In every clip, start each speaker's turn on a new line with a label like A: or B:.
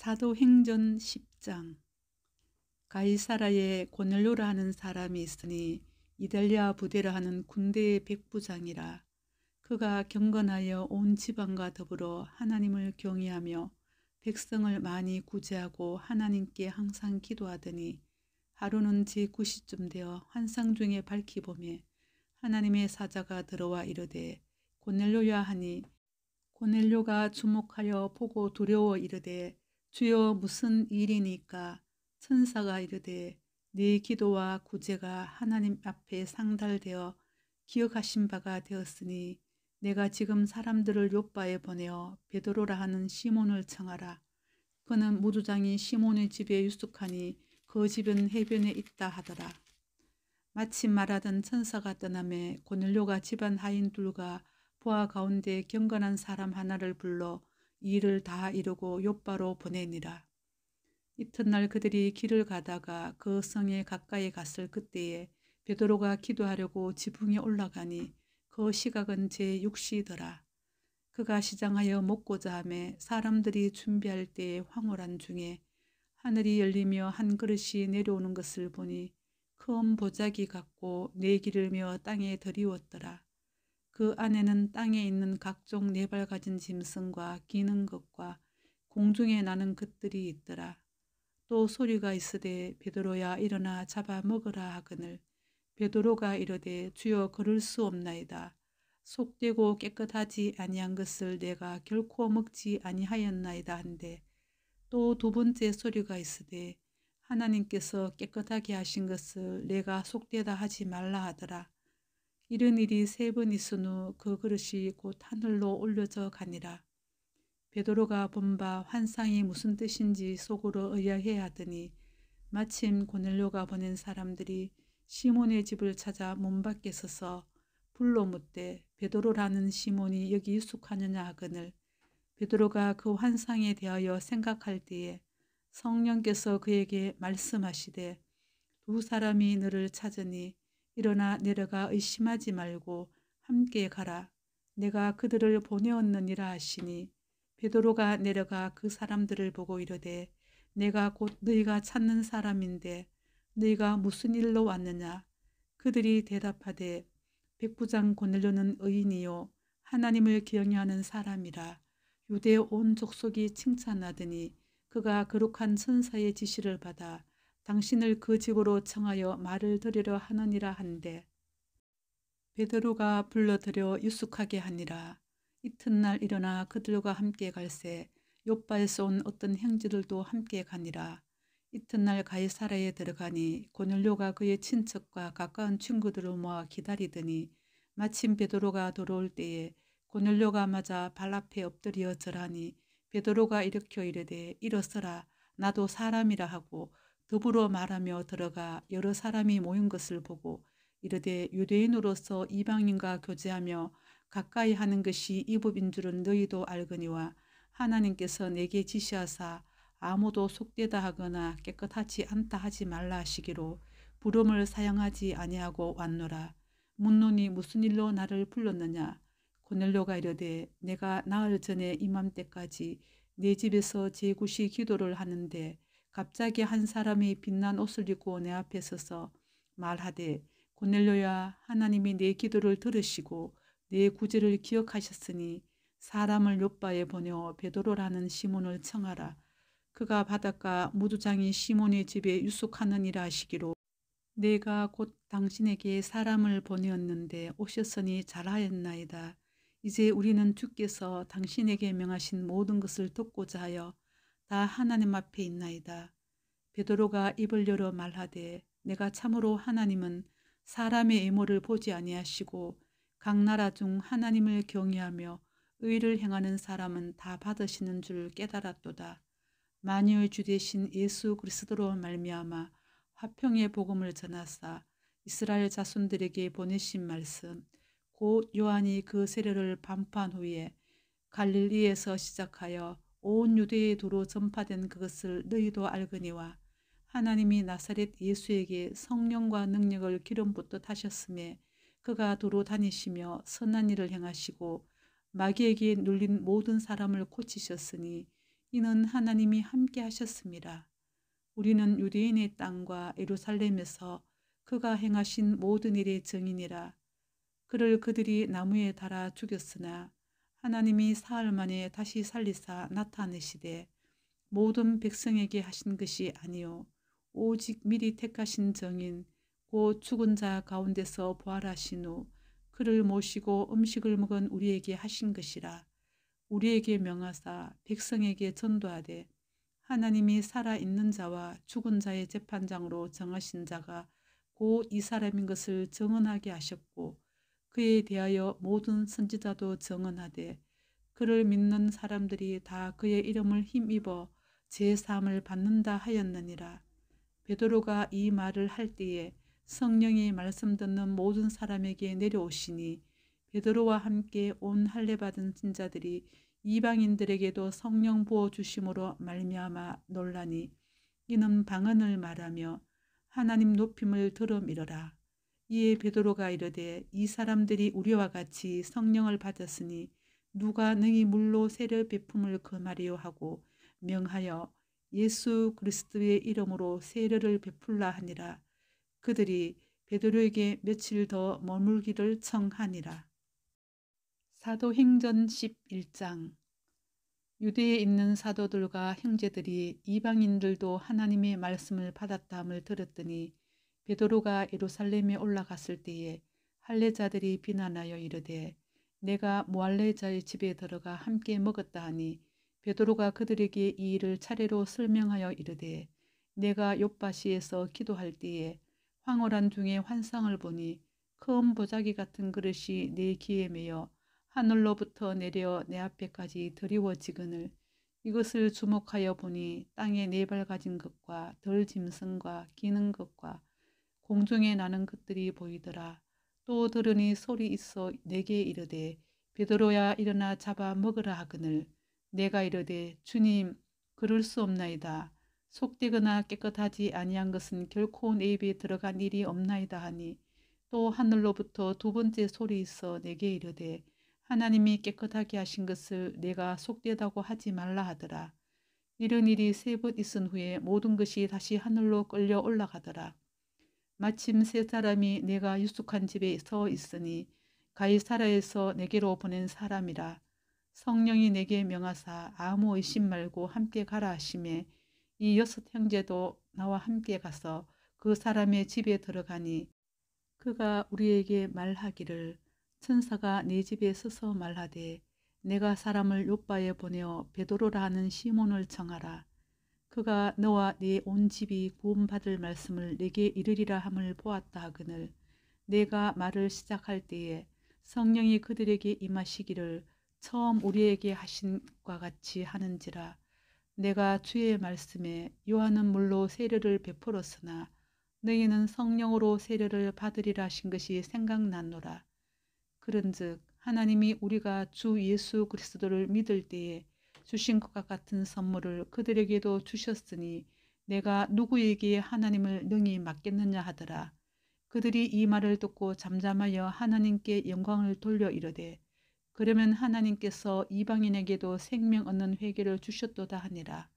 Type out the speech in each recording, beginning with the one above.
A: 사도행전 10장 가이사라에 고넬료라 하는 사람이 있으니 이달리아 부대라 하는 군대의 백부장이라 그가 경건하여 온 지방과 더불어 하나님을 경외하며 백성을 많이 구제하고 하나님께 항상 기도하더니 하루는 제9시쯤 되어 환상 중에 밝히 보매 하나님의 사자가 들어와 이르되 고넬료야 하니 고넬료가 주목하여 보고 두려워 이르되 주여 무슨 일이니까 천사가 이르되 네 기도와 구제가 하나님 앞에 상달되어 기억하신 바가 되었으니 내가 지금 사람들을 요바에 보내어 베드로라 하는 시몬을 청하라. 그는 무두장이 시몬의 집에 유숙하니 그 집은 해변에 있다 하더라. 마침 말하던 천사가 떠남에 고넬료가 집안 하인 둘과 부하 가운데 경건한 사람 하나를 불러 일을 다 이루고 요바로 보내니라. 이튿날 그들이 길을 가다가 그 성에 가까이 갔을 그때에 베드로가 기도하려고 지붕에 올라가니 그 시각은 제6시더라. 그가 시장하여 먹고자 함에 사람들이 준비할 때에 황홀한 중에 하늘이 열리며 한 그릇이 내려오는 것을 보니 큰 보자기 같고 내기를 네 며 땅에 들리웠더라 그 안에는 땅에 있는 각종 네발 가진 짐승과 기는 것과 공중에 나는 것들이 있더라. 또 소리가 있으되 베드로야 일어나 잡아 먹으라 하거늘 베드로가 이르되 주여 그럴 수 없나이다. 속되고 깨끗하지 아니한 것을 내가 결코 먹지 아니하였나이다 한데 또 두 번째 소리가 있으되 하나님께서 깨끗하게 하신 것을 내가 속되다 하지 말라 하더라. 이런 일이 세 번 있은 후 그 그릇이 곧 하늘로 올려져 가니라. 베드로가 본바 환상이 무슨 뜻인지 속으로 의아해 하더니 마침 고넬료가 보낸 사람들이 시몬의 집을 찾아 문 밖에 서서 불로 묻되 베드로라는 시몬이 여기 익숙하느냐 하거늘 베드로가 그 환상에 대하여 생각할 때에 성령께서 그에게 말씀하시되 두 사람이 너를 찾으니 일어나 내려가 의심하지 말고 함께 가라. 내가 그들을 보내었느니라 하시니 베드로가 내려가 그 사람들을 보고 이르되 내가 곧 너희가 찾는 사람인데 너희가 무슨 일로 왔느냐 그들이 대답하되 백부장 고넬료는 의인이요 하나님을 경외하는 사람이라 유대 온 족속이 칭찬하더니 그가 거룩한 천사의 지시를 받아 당신을 그 집으로 청하여 말을 들으려 하느니라 한데 베드로가 불러들여 유숙하게 하니라 이튿날 일어나 그들과 함께 갈새 요빠에서 온 어떤 형제들도 함께 가니라 이튿날 가이사라에 들어가니 고넬료가 그의 친척과 가까운 친구들을 모아 기다리더니 마침 베드로가 돌아올 때에 고넬료가 맞아 발 앞에 엎드려 절하니 베드로가 일으켜 이르되 일어서라 나도 사람이라 하고 더불어 말하며 들어가 여러 사람이 모인 것을 보고 이르되 유대인으로서 이방인과 교제하며 가까이 하는 것이 이 법인 줄은 너희도 알거니와 하나님께서 내게 지시하사 아무도 속되다 하거나 깨끗하지 않다 하지 말라 하시기로 부름을 사양하지 아니하고 왔노라. 문론이 무슨 일로 나를 불렀느냐. 고넬료가 이르되 내가 나흘 전에 이맘때까지 내 집에서 제구시 기도를 하는데 갑자기 한 사람이 빛난 옷을 입고 내 앞에 서서 말하되 고넬료야 하나님이 내 기도를 들으시고 내 구제를 기억하셨으니 사람을 요바에 보내어 베드로라는 시몬을 청하라. 그가 바닷가 무두장이 시몬의 집에 유숙하느니라 하시기로 내가 곧 당신에게 사람을 보내었는데 오셨으니 잘하였나이다. 이제 우리는 주께서 당신에게 명하신 모든 것을 듣고자 하여 다 하나님 앞에 있나이다. 베드로가 입을 열어 말하되 내가 참으로 하나님은 사람의 외모를 보지 아니하시고 각 나라 중 하나님을 경외하며 의를 행하는 사람은 다 받으시는 줄 깨달았도다. 만유의 주 대신 예수 그리스도로 말미암아 화평의 복음을 전하사 이스라엘 자손들에게 보내신 말씀 곧 요한이 그 세례를 반판 후에 갈릴리에서 시작하여 온유대의 도로 전파된 그것을 너희도 알거니와 하나님이 나사렛 예수에게 성령과 능력을 기름부터 타셨음에 그가 도로 다니시며 선한 일을 행하시고 마귀에게 눌린 모든 사람을 고치셨으니 이는 하나님이 함께 하셨습니다. 우리는 유대인의 땅과 에루살렘에서 그가 행하신 모든 일의 증인이라. 그를 그들이 나무에 달아 죽였으나 하나님이 사흘 만에 다시 살리사 나타내시되 모든 백성에게 하신 것이 아니요 오직 미리 택하신 정인 곧 죽은 자 가운데서 부활하신 후 그를 모시고 음식을 먹은 우리에게 하신 것이라 우리에게 명하사 백성에게 전도하되 하나님이 살아있는 자와 죽은 자의 재판장으로 정하신 자가 곧 이 사람인 것을 정언하게 하셨고 그에 대하여 모든 선지자도 증언하되 그를 믿는 사람들이 다 그의 이름을 힘입어 제삼을 받는다 하였느니라. 베드로가 이 말을 할 때에 성령이 말씀 듣는 모든 사람에게 내려오시니 베드로와 함께 온 할례 받은 신자들이 이방인들에게도 성령 부어 주심으로 말미암아 놀라니 이는 방언을 말하며 하나님 높임을 들음이러라. 이에 베드로가 이르되 이 사람들이 우리와 같이 성령을 받았으니 누가 능히 물로 세례 베품을 금하리요 하고 명하여 예수 그리스도의 이름으로 세례를 베풀라 하니라 그들이 베드로에게 며칠 더 머물기를 청하니라 사도행전 11장 유대에 있는 사도들과 형제들이 이방인들도 하나님의 말씀을 받았다함을 들었더니 베드로가 예루살렘에 올라갔을 때에 할례자들이 비난하여 이르되 내가 모할례자의 집에 들어가 함께 먹었다 하니 베드로가 그들에게 이 일을 차례로 설명하여 이르되 내가 요바시에서 기도할 때에 황홀한 중에 환상을 보니 큰 보자기 같은 그릇이 내 귀에 매어 하늘로부터 내려 내 앞에까지 드리워지거늘 이것을 주목하여 보니 땅에 네 발 가진 것과 덜 짐승과 기는 것과 공중에 나는 것들이 보이더라. 또 들으니 소리 있어 내게 이르되 베드로야 일어나 잡아 먹으라 하거늘 내가 이르되 주님 그럴 수 없나이다. 속되거나 깨끗하지 아니한 것은 결코 내 입에 들어간 일이 없나이다 하니 또 하늘로부터 두 번째 소리 있어 내게 이르되 하나님이 깨끗하게 하신 것을 내가 속되다고 하지 말라 하더라. 이런 일이 세 번 있은 후에 모든 것이 다시 하늘로 끌려 올라가더라. 마침 세 사람이 내가 유숙한 집에 서 있으니 가이사라에서 내게로 보낸 사람이라 성령이 내게 명하사 아무 의심 말고 함께 가라 하심에 이 여섯 형제도 나와 함께 가서 그 사람의 집에 들어가니 그가 우리에게 말하기를 천사가 네 집에 서서 말하되 내가 사람을 요바에 보내어 베드로라 하는 시몬을 청하라 그가 너와 네 온 집이 구원받을 말씀을 내게 이르리라 함을 보았다 하거늘 내가 말을 시작할 때에 성령이 그들에게 임하시기를 처음 우리에게 하신 과 같이 하는지라 내가 주의 말씀에 요한은 물로 세례를 베풀었으나 너희는 성령으로 세례를 받으리라 하신 것이 생각나노라 그런즉 하나님이 우리가 주 예수 그리스도를 믿을 때에 주신 것과 같은 선물을 그들에게도 주셨으니 내가 누구에게 하나님을 능히 맡겠느냐 하더라. 그들이 이 말을 듣고 잠잠하여 하나님께 영광을 돌려 이르되 그러면 하나님께서 이방인에게도 생명 얻는 회개를 주셨도다 하니라.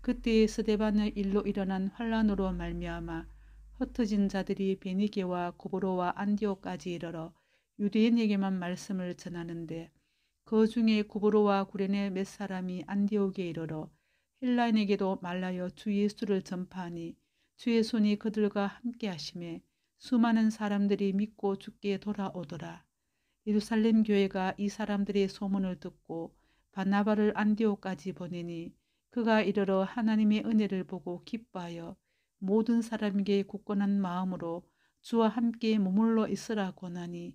A: 그때 스데반의 일로 일어난 환란으로 말미암아 흩어진 자들이 베니게와 고보로와 안디오까지 이르러 유대인에게만 말씀을 전하는데 그 중에 구보로와 구레네 몇 사람이 안디옥에 이르러 헬라인에게도 말라여 주 예수를 전파하니 주의 손이 그들과 함께 하심에 수많은 사람들이 믿고 죽게 돌아오더라. 예루살렘 교회가 이 사람들의 소문을 듣고 바나바를 안디옥까지 보내니 그가 이르러 하나님의 은혜를 보고 기뻐하여 모든 사람에게 굳건한 마음으로 주와 함께 머물러 있으라 고하니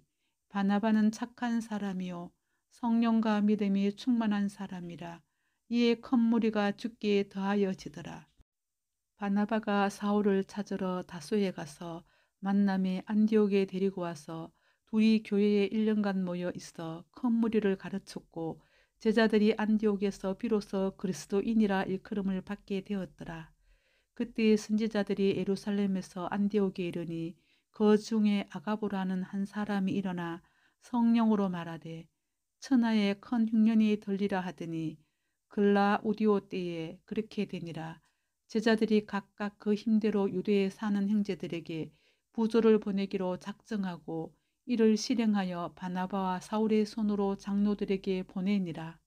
A: 바나바는 착한 사람이요 성령과 믿음이 충만한 사람이라 이에 큰 무리가 죽기에 더하여지더라. 바나바가 사울을 찾으러 다소에 가서 만남에 안디옥에 데리고 와서 둘이 교회에 1년간 모여 있어 큰 무리를 가르쳤고 제자들이 안디옥에서 비로소 그리스도인이라 일컬음을 받게 되었더라. 그때 선지자들이 에루살렘에서 안디옥에 이르니 그 중에 아가보라는 한 사람이 일어나 성령으로 말하되 천하에 큰 흉년이 들리라 하더니 글라 오디오 때에 그렇게 되니라 제자들이 각각 그 힘대로 유대에 사는 형제들에게 부조를 보내기로 작정하고 이를 실행하여 바나바와 사울의 손으로 장로들에게 보내니라.